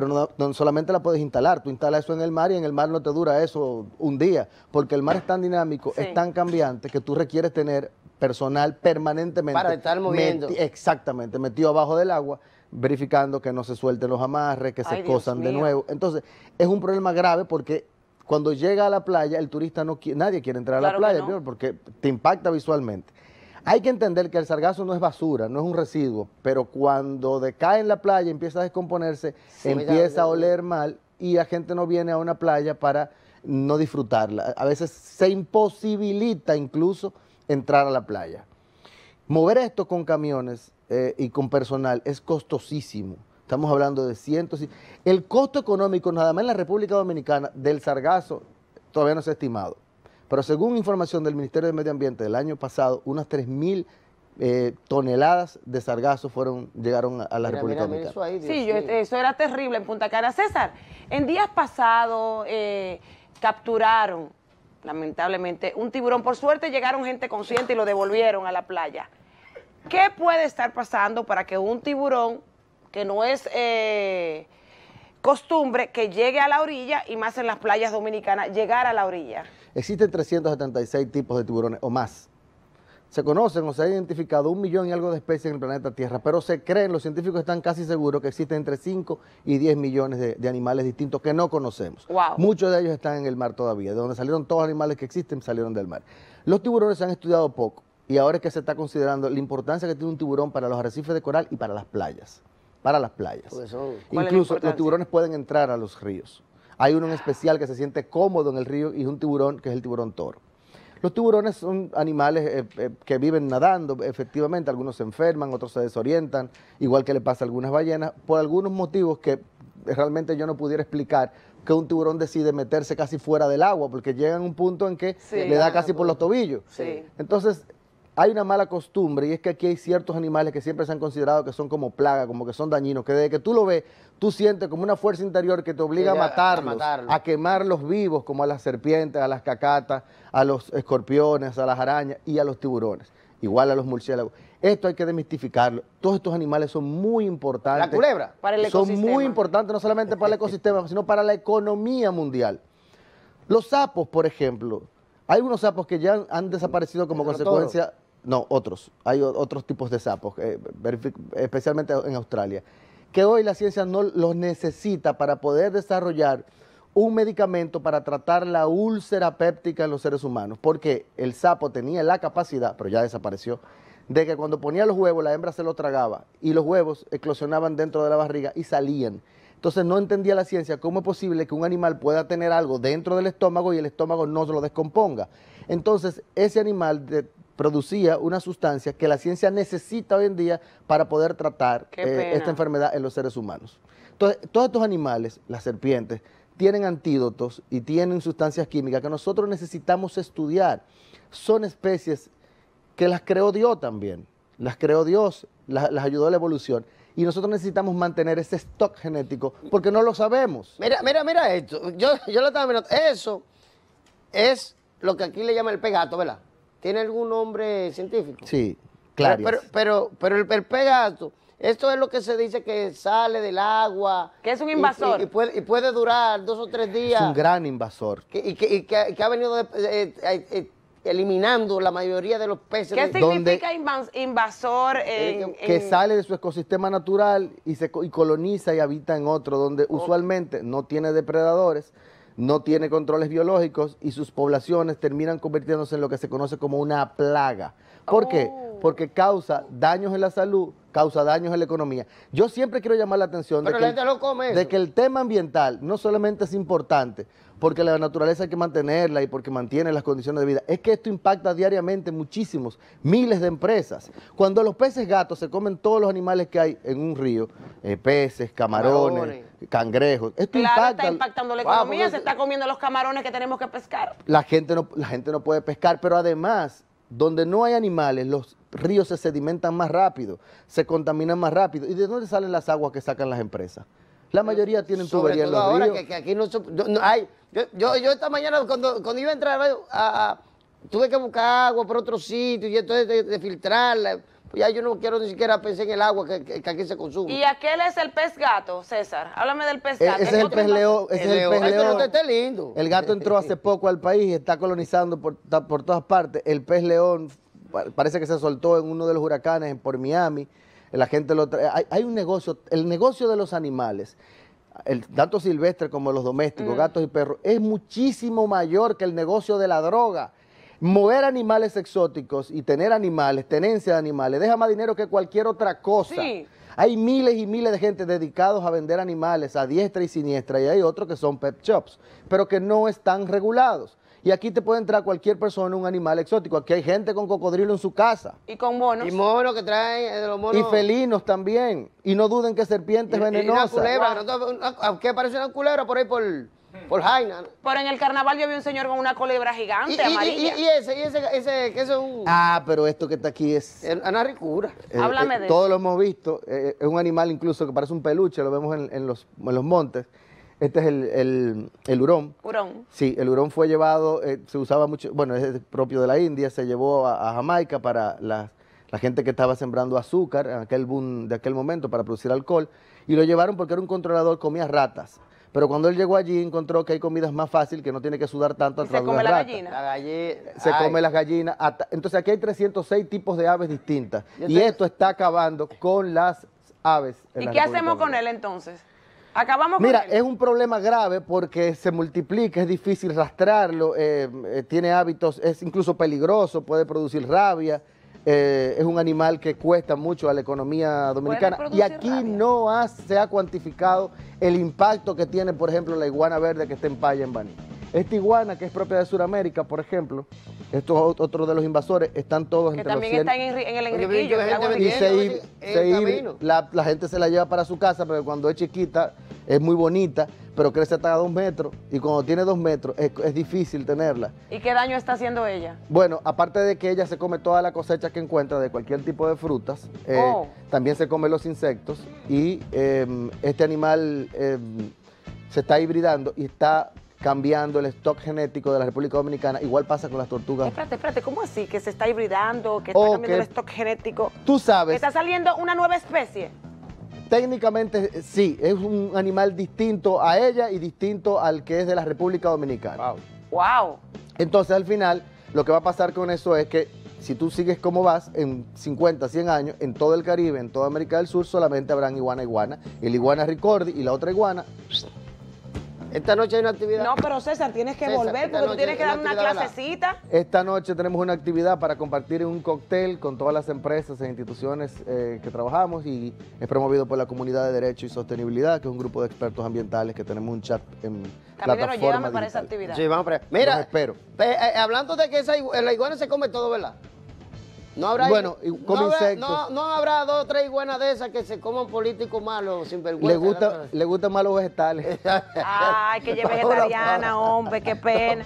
pero no, solamente la puedes instalar, tú instalas eso en el mar y en el mar no te dura eso un día, porque el mar es tan dinámico, es tan cambiante que tú requieres tener personal permanentemente. Para estar moviendo. exactamente, metido abajo del agua, verificando que no se suelten los amarres, que se cosan de nuevo. Entonces, es un problema grave porque cuando llega a la playa, el turista no quiere, nadie quiere entrar a la playa, porque te impacta visualmente. Hay que entender que el sargazo no es basura, no es un residuo, pero cuando decae en la playa, empieza a descomponerse, empieza a oler mal y la gente no viene a una playa para no disfrutarla. A veces se imposibilita incluso entrar a la playa. Mover esto con camiones eh, y con personal es costosísimo. Estamos hablando de cientos. Y... El costo económico, nada más en la República Dominicana, del sargazo todavía no se estimado. Pero según información del Ministerio de Medio Ambiente del año pasado, unas 3.000 mil eh, toneladas de sargazo fueron, llegaron a la República Dominicana. sí, este, eso era terrible en Punta Cana. César, en días pasados eh, capturaron, lamentablemente, un tiburón. Por suerte llegaron gente consciente y lo devolvieron a la playa. ¿Qué puede estar pasando para que un tiburón que no es... Eh, costumbre que llegue a la orilla y más en las playas dominicanas, llegar a la orilla. Existen 376 tipos de tiburones o más. Se conocen o se ha identificado un millón y algo de especies en el planeta Tierra, pero se creen, los científicos están casi seguros que existen entre 5 y 10 millones de, animales distintos que no conocemos. Muchos de ellos están en el mar todavía, de donde salieron todos los animales que existen, salieron del mar. Los tiburones se han estudiado poco y ahora es que se está considerando la importancia que tiene un tiburón para los arrecifes de coral y para las playas para las playas. Pues Incluso los tiburones pueden entrar a los ríos. Hay uno en especial que se siente cómodo en el río y es un tiburón que es el tiburón toro. Los tiburones son animales eh, eh, que viven nadando, efectivamente, algunos se enferman, otros se desorientan, igual que le pasa a algunas ballenas, por algunos motivos que realmente yo no pudiera explicar que un tiburón decide meterse casi fuera del agua, porque llega a un punto en que le da casi por los tobillos. Entonces, hay una mala costumbre y es que aquí hay ciertos animales que siempre se han considerado que son como plaga, como que son dañinos, que desde que tú lo ves, tú sientes como una fuerza interior que te obliga a, matarlos, a quemarlos vivos, como a las serpientes, a las cacatas, a los escorpiones, a las arañas y a los tiburones, igual a los murciélagos. Esto hay que demistificarlo. Todos estos animales son muy importantes. La culebra. Para el ecosistema. Son muy importantes no solamente para el ecosistema, sino para la economía mundial. Los sapos, por ejemplo. Hay unos sapos que ya han, desaparecido como consecuencia no, otros. Hay otros tipos de sapos, eh, especialmente en Australia, que hoy la ciencia no los necesita para poder desarrollar un medicamento para tratar la úlcera péptica en los seres humanos, porque el sapo tenía la capacidad, pero ya desapareció, de que cuando ponía los huevos la hembra se los tragaba y los huevos eclosionaban dentro de la barriga y salían. Entonces no entendía la ciencia cómo es posible que un animal pueda tener algo dentro del estómago y el estómago no se lo descomponga. Entonces ese animal de, producía una sustancia que la ciencia necesita hoy en día para poder tratar eh, esta enfermedad en los seres humanos. Entonces, todos estos animales, las serpientes, tienen antídotos y tienen sustancias químicas que nosotros necesitamos estudiar. Son especies que las creó Dios también, las creó Dios, las, ayudó a la evolución y nosotros necesitamos mantener ese stock genético porque no lo sabemos. Mira, mira, mira esto. Yo, yo lo estaba mirando. Eso es lo que aquí le llama el pegato, ¿verdad? tiene algún nombre científico. Sí, claro. Pero, pero, el, perpegato, esto es lo que se dice que sale del agua. Que es un invasor. Y, puede, durar dos o tres días. Es un gran invasor. y, que, ha venido eh, eh, eh, eliminando la mayoría de los peces. ¿Qué significa invasor? que sale de su ecosistema natural y, se, y coloniza y habita en otro, donde usualmente no tiene depredadores no tiene controles biológicos y sus poblaciones terminan convirtiéndose en lo que se conoce como una plaga. ¿Por qué? Oh. Porque causa daños en la salud causa daños en la economía. Yo siempre quiero llamar la atención de que, el, tema ambiental no solamente es importante, porque la naturaleza hay que mantenerla y porque mantiene las condiciones de vida. Es que esto impacta diariamente muchísimos, miles de empresas. Cuando los peces gatos se comen todos los animales que hay en un río, eh, peces, camarones, cangrejos, esto claro, está impactando la economía, se está comiendo los camarones que tenemos que pescar. La gente, no, la gente no puede pescar, pero además donde no hay animales, los ríos se sedimentan más rápido, se contaminan más rápido. ¿Y de dónde salen las aguas que sacan las empresas? La eh, mayoría tienen tubería en los ahora Que, aquí no, hay, yo, esta mañana cuando, iba a entrar a, tuve que buscar agua por otro sitio y entonces de filtrarla. Pues ya yo no quiero ni siquiera pensar en el agua que, aquí se consume. ¿Y aquel es el pez gato, César? Háblame del pez e-, gato. ese es, el pez león. Ese es el pez león. lindo. El gato entró hace poco al país y está colonizando por, por todas partes. El pez león parece que se soltó en uno de los huracanes por Miami. La gente lo Hay, un negocio, el negocio de los animales tanto silvestre como los domésticos, mm. gatos y perros, es muchísimo mayor que el negocio de la droga mover animales exóticos y tener animales, tenencia de animales, deja más dinero que cualquier otra cosa. Hay miles y miles de gente dedicados a vender animales a diestra y siniestra y hay otros que son pet shops, pero que no están regulados. Y aquí te puede entrar cualquier persona un animal exótico. Aquí hay gente con cocodrilo en su casa. Y con monos. Y monos que traen eh, de los monos. Y felinos también. Y no duden que serpientes venenosas. Y una ¿Qué parece una culebra por ahí por por Jaina. Pero en el carnaval yo vi un señor con una culebra gigante, y, ese, Ah, pero esto que está aquí es... Eh, eh, Háblame de de Todos lo hemos visto. Eh, es un animal incluso que parece un peluche, lo vemos en, los, montes. Este es el, el, hurón. Hurón. Sí, el hurón fue llevado, se usaba mucho, bueno, es propio de la India, se llevó a, Jamaica para la gente que estaba sembrando azúcar en aquel boom de aquel momento para producir alcohol, y lo llevaron porque era un controlador, comía ratas. Pero cuando él llegó allí encontró que hay comidas más fácil, que no tiene que sudar tanto. Y se come la gallina. Se come las gallinas. Entonces aquí hay 306 tipos de aves distintas. y esto está acabando con las aves. ¿Y qué hacemos con él entonces? Acabamos con él. es un problema grave porque se multiplica, es difícil rastrarlo, eh, eh, tiene hábitos, es incluso peligroso, puede producir rabia. Eh, es un animal que cuesta mucho a la economía dominicana y aquí no se ha cuantificado el impacto que tiene, por ejemplo, la iguana verde que está en Paya, en Baní. Esta iguana que es propia de Sudamérica, por ejemplo, estos otros de los invasores están todos están en, el enriquillo. La, la gente se la lleva para su casa, pero cuando es chiquita es muy bonita, pero crece hasta dos metros y cuando tiene dos metros es, difícil tenerla. ¿Y qué daño está haciendo ella? Bueno, aparte de que ella se come toda la cosecha que encuentra de cualquier tipo de frutas, eh, oh. también se come los insectos y em, este animal em, se está hibridando y está cambiando el stock genético de la República Dominicana. Igual pasa con las tortugas. Espérate, espérate, ¿cómo así? Que se está hibridando, que oh, está cambiando el stock genético. Tú sabes. Que está saliendo una nueva especie. Técnicamente eh, sí, es un animal distinto a ella y distinto al que es de la República Dominicana. Wow. wow. Entonces al final lo que va a pasar con eso es que si tú sigues como vas, en 50, 100 años, en todo el Caribe, en toda América del Sur, solamente habrán iguana iguana. El iguana ricordi y la otra iguana esta noche hay una actividad. No, pero César, tienes que volver porque tú tienes que dar una, clasecita. Esta noche tenemos una actividad para compartir un cóctel con todas las empresas e instituciones eh, que trabajamos y es promovido por la Comunidad de Derecho y Sostenibilidad, que es un grupo de expertos ambientales que tenemos un chat en Camilo, plataforma llévame para esa actividad. Sí, vamos para allá. Mira, espero. Eh, eh, hablando de que esa, la iguana se come todo, ¿verdad? No habrá, bueno, no, dos o tres buenas de esas que se coman políticos malos sin vergüenza. Le gusta, le gustan más los vegetales. Ay, que lleve vegetariana, hombre, qué pena.